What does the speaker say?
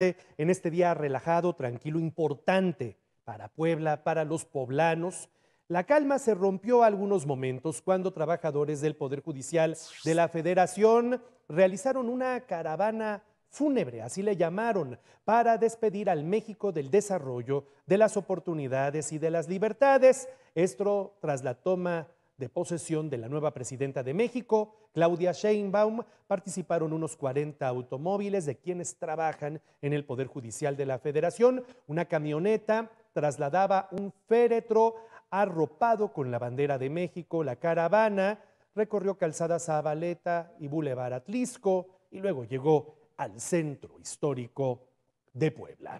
en este día relajado, tranquilo, importante para Puebla, para los poblanos. La calma se rompió algunos momentos cuando trabajadores del Poder Judicial de la Federación realizaron una caravana fúnebre, así le llamaron, para despedir al México del desarrollo, de las oportunidades y de las libertades. Esto tras la toma de posesión de la nueva presidenta de México, Claudia Sheinbaum, participaron unos 40 automóviles de quienes trabajan en el Poder Judicial de la Federación. Una camioneta trasladaba un féretro arropado con la bandera de México. La caravana recorrió calzadas a Valeta y Boulevard Atlisco y luego llegó al centro histórico de Puebla.